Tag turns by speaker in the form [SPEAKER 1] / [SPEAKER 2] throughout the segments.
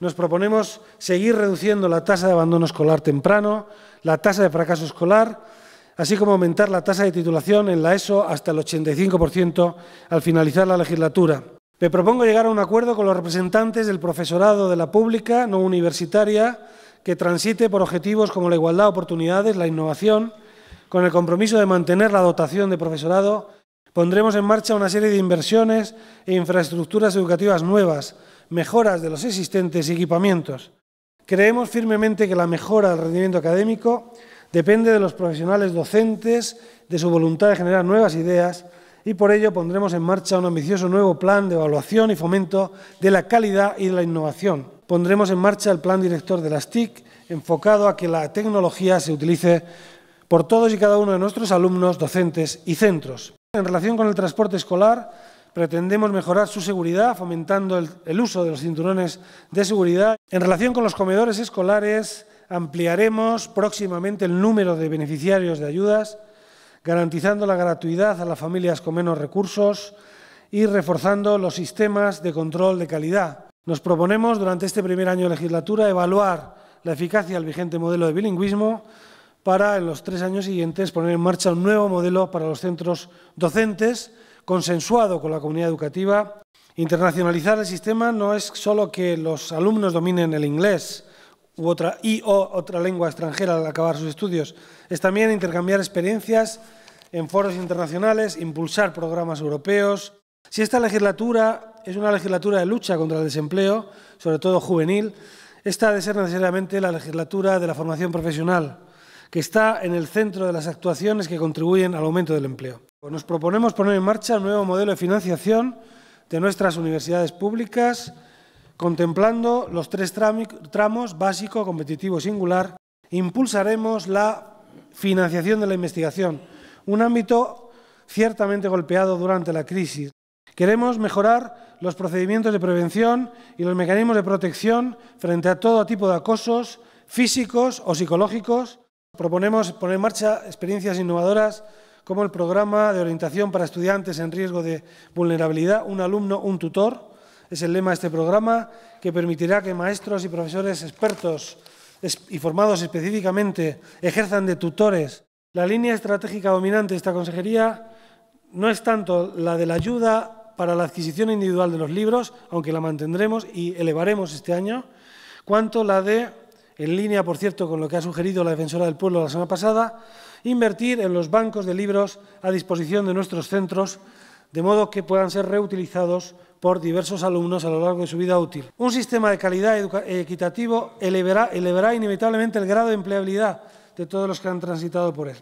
[SPEAKER 1] Nos proponemos seguir reduciendo la tasa de abandono escolar temprano, la tasa de fracaso escolar, así como aumentar la tasa de titulación en la ESO hasta el 85% al finalizar la legislatura. Me propongo llegar a un acuerdo con los representantes del profesorado de la pública no universitaria que transite por objetivos como la igualdad de oportunidades, la innovación, con el compromiso de mantener la dotación de profesorado, pondremos en marcha una serie de inversiones e infraestructuras educativas nuevas mejoras de los existentes equipamientos. Creemos firmemente que la mejora del rendimiento académico depende de los profesionales docentes, de su voluntad de generar nuevas ideas y por ello pondremos en marcha un ambicioso nuevo plan de evaluación y fomento de la calidad y de la innovación. Pondremos en marcha el plan director de las TIC enfocado a que la tecnología se utilice por todos y cada uno de nuestros alumnos, docentes y centros. En relación con el transporte escolar, pretendemos mejorar su seguridad fomentando el, uso de los cinturones de seguridad. En relación con los comedores escolares, ampliaremos próximamente el número de beneficiarios de ayudas, garantizando la gratuidad a las familias con menos recursos y reforzando los sistemas de control de calidad. Nos proponemos durante este primer año de legislatura evaluar la eficacia del vigente modelo de bilingüismo para en los tres años siguientes poner en marcha un nuevo modelo para los centros docentes, consensuado con la comunidad educativa. Internacionalizar el sistema no es solo que los alumnos dominen el inglés u otra, y otra lengua extranjera al acabar sus estudios, es también intercambiar experiencias en foros internacionales, impulsar programas europeos. Si esta legislatura es una legislatura de lucha contra el desempleo, sobre todo juvenil, esta ha de ser necesariamente la legislatura de la formación profesional, que está en el centro de las actuaciones que contribuyen al aumento del empleo. Nos proponemos poner en marcha un nuevo modelo de financiación de nuestras universidades públicas, contemplando los tres tramos básico, competitivo y singular. Impulsaremos la financiación de la investigación, un ámbito ciertamente golpeado durante la crisis. Queremos mejorar los procedimientos de prevención y los mecanismos de protección frente a todo tipo de acosos físicos o psicológicos Proponemos poner en marcha experiencias innovadoras como el programa de orientación para estudiantes en riesgo de vulnerabilidad, un alumno, un tutor, es el lema de este programa, que permitirá que maestros y profesores expertos y formados específicamente ejerzan de tutores. La línea estratégica dominante de esta consejería no es tanto la de la ayuda para la adquisición individual de los libros, aunque la mantendremos y elevaremos este año, cuanto la de en línea, por cierto, con lo que ha sugerido la defensora del pueblo la semana pasada, invertir en los bancos de libros a disposición de nuestros centros, de modo que puedan ser reutilizados por diversos alumnos a lo largo de su vida útil. Un sistema de calidad equitativo elevará, elevará inevitablemente el grado de empleabilidad de todos los que han transitado por él.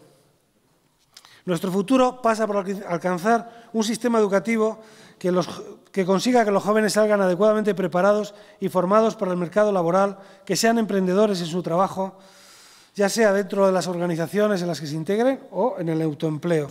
[SPEAKER 1] Nuestro futuro pasa por alcanzar un sistema educativo que, consiga que los jóvenes salgan adecuadamente preparados y formados para el mercado laboral, que sean emprendedores en su trabajo, ya sea dentro de las organizaciones en las que se integren o en el autoempleo.